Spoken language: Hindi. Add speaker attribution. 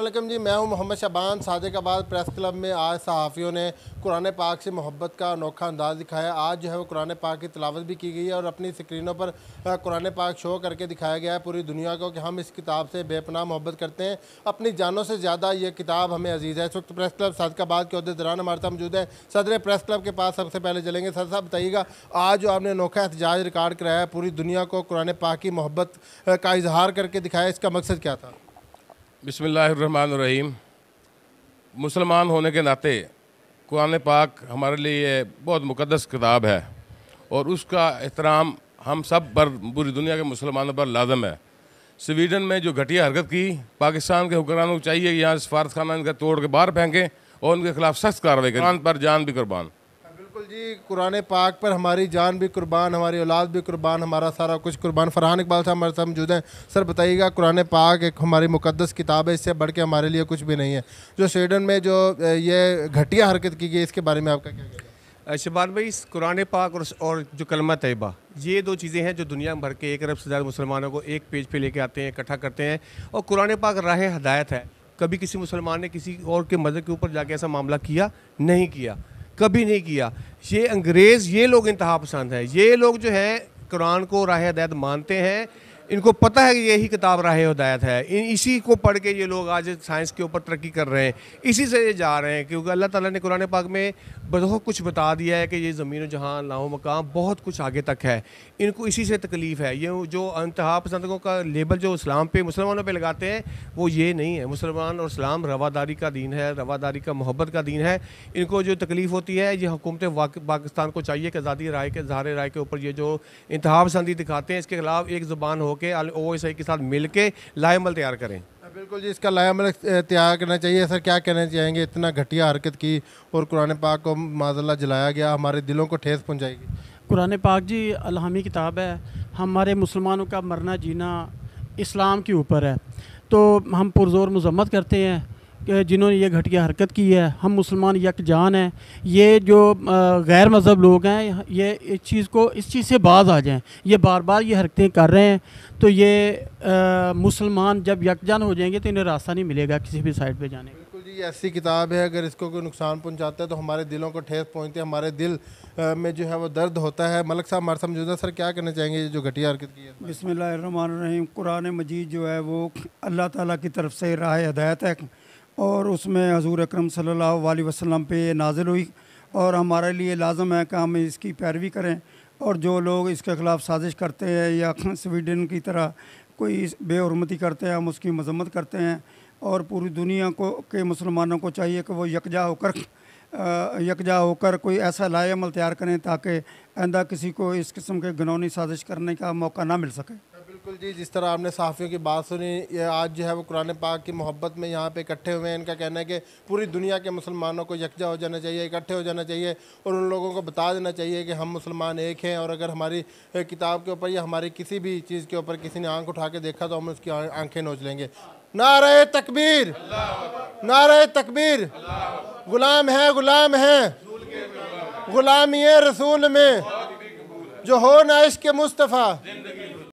Speaker 1: अल्लाम जी मैं हूं मोहम्मद शबान आबाद प्रेस क्लब में आज सहाफ़ियों ने कुरान पाक से मोहब्बत का अनोखा अंदाज़ दिखाया आज जो है वो कुरान पाक की तलावत भी की गई है और अपनी स्क्रीनों पर कुरान पाक शो करके दिखाया गया है पूरी दुनिया को कि हम इस किताब से बेपनाह मोहब्बत करते हैं अपनी जानों से ज़्यादा ये किताब हमें अजीज़ है इस वक्त प्रेस क्लब सादिकाबाद के अहदे दौरान हमारे साथ मौजूद है सदर प्रेस क्लब के पास सबसे पहले चलेंगे सर साहब बताइएगा आज जो आपने अनोखा एहतजाज रिकॉर्ड कराया पूरी दुनिया को कुरान पाक की मोहब्बत का इजहार करके दिखाया इसका मकसद क्या था
Speaker 2: बिसमीम मुसलमान होने के नाते कुरान पाक हमारे लिए बहुत मुकदस किताब है और उसका एहतराम हम सब पर पूरी दुनिया के मुसलमानों पर लाजम है स्वीडन में जो घटिया हरकत की पाकिस्तान के हुक्मरानों को चाहिए कि यहाँ सफारतखाना इनका तोड़ के बाहर फेंकें और उनके खिलाफ सख्त कार्रवाई करें पर जान भी कुर्बान
Speaker 1: जी कुरान पाक पर हमारी जान भी कुर्बान हमारी औलाद भी कुर्बान हमारा सारा कुछ कुर्बान फरहान इकबाल साहब हमारे साथ मौजूद हैं सर बताइएगा कुरान पाक एक हमारी मुकदस किताब है इससे बढ़ के हमारे लिए कुछ भी नहीं है जो स्वीडन में जो ये घटिया हरकत की गई इसके बारे में आपका क्या
Speaker 3: कहना शबान भाई कुरान पाक और, और जो कलमा तयबा ये दो चीज़ें हैं जो दुनिया भर के एक अरब से ज़्यादा मुसलमानों को एक पेज पर लेके आते हैं इकट्ठा करते हैं और कुरान पाक राह हदायत है कभी किसी मुसलमान ने किसी और के मज़हब के ऊपर जाके ऐसा मामला किया नहीं किया कभी नहीं किया ये अंग्रेज़ ये लोग इंतहा पसंद है ये लोग जो है कुरान को राह हदायत मानते हैं इनको पता है कि यही किताब राह हदायत है इन इसी को पढ़ के ये लोग आज साइंस के ऊपर तरक्की कर रहे हैं इसी से ये जा रहे हैं क्योंकि अल्लाह ताला ने कुरान पाक में बहुत कुछ बता दिया है कि ये ज़मीन जहाँ लाओ मकाम बहुत कुछ आगे तक है इनको इसी से तकलीफ़ है ये जो अनतहा पसंदों का लेबल जो इस्लाम पे मुसलमानों पर लगाते हैं वो ये नहीं है मुसलमान और इस्लाम रवादारी का दीन है रवादारी का मोहब्बत का दीन है इनको जो तकलीफ़ होती है ये हुकूमत पाकिस्तान को चाहिए कि आज़ादी राय के ज़ाहर राय के ऊपर ये जो इंतहा पसंदी दिखाते हैं इसके खिलाफ एक ज़बान हो के ओ के साथ मिल के तैयार करें हाँ, बिल्कुल जी इसका लायामल
Speaker 1: तैयार करना चाहिए सर क्या कहना चाहेंगे इतना घटिया हरकत की और कुरान पाक को माजल्ला जलाया गया हमारे दिलों को ठेस पहुंचाएगी कुरान पाक जी अलहमी किताब है हमारे
Speaker 4: मुसलमानों का मरना जीना इस्लाम के ऊपर है तो हम पुरजोर मजम्मत करते हैं जिन्होंने ये घटिया हरकत की है हम मुसलमान यकजान हैं ये जो गैर मज़हब लोग हैं ये इस चीज़ को इस चीज़ से बाज आ जाएं ये बार बार ये हरकतें कर रहे हैं तो ये मुसलमान जब यकजान हो जाएंगे तो इन्हें रास्ता नहीं मिलेगा किसी भी साइड पे जाने का
Speaker 1: बिल्कुल जी ऐसी किताब है अगर इसको कोई नुकसान पहुँचाता है तो हमारे दिलों को ठेस पहुँचती है हमारे दिल में जो है वो दर्द होता है मलक साहब हमारे समझौता सर क्या करना चाहेंगे जो घटिया हरकत की
Speaker 5: है बिसमीम कुरान मजीद जो है वो अल्लाह ताली की तरफ से राह हदायत है और उसमें हजूर अक्रम सल्ला वसम पे नाजिल हुई और हमारे लिए लाजम है कि हम इसकी पैरवी करें और जो लोग इसके ख़िलाफ़ साजिश करते हैं या स्वीडन की तरह कोई बेहरमती करते हैं हम उसकी मजम्मत करते हैं और पूरी दुनिया को के मुसलमानों को चाहिए कि वो यकजा होकर यकजा होकर कोई ऐसा लाए तैयार करें ताकि आंदा किसी को इस किस्म के गनौनी साजिश करने का मौका ना मिल सके
Speaker 1: बिल्कुल जी जिस तरह आपने सहाफ़ियों की बात सुनी ये आज जो है वो कुरान पाक की मोहब्बत में यहाँ पे इकट्ठे हुए हैं इनका कहना है कि पूरी दुनिया के मुसलमानों को यकजा हो जाना चाहिए इकट्ठे हो जाना चाहिए और उन लोगों को बता देना चाहिए कि हम मुसलमान एक हैं और अगर हमारी किताब के ऊपर या हमारी किसी भी चीज़ के ऊपर किसी ने आँख उठा के देखा तो हम उसकी आँखें नोच लेंगे नारे तकबीर नारे तकबीर गुलाम है गुलाम है
Speaker 5: गुलामी रसूल में जो हो ना इश्क मुस्तफ़ा